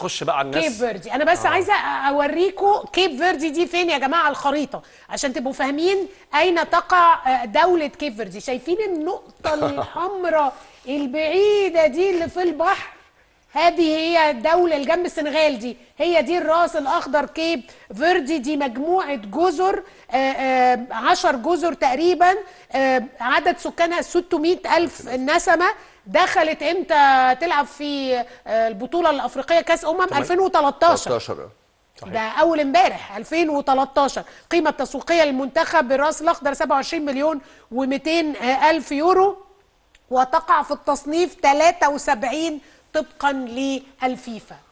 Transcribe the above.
نخش بقى على الناس كيب فيردي انا بس آه. عايزه اوريكم كيب فيردي دي فين يا جماعه الخريطه عشان تبقوا فاهمين اين تقع آه، دوله كيب فيردي شايفين النقطه الحمراء البعيده دي اللي في البحر هذه هي الدوله اللي جنب السنغال دي هي دي الراس الاخضر كيب فيردي دي مجموعه جزر 10 آه، آه، جزر تقريبا عدد سكانها 600 الف نسمه دخلت امتى تلعب في آه، البطوله الافريقيه كاس امم 2013 13 آه. صحيح. ده اول امبارح 2013 قيمه التسويقيه للمنتخب بالراس الاخضر 27 مليون و200 آه، الف يورو وتقع في التصنيف 73 طبقا للفيفا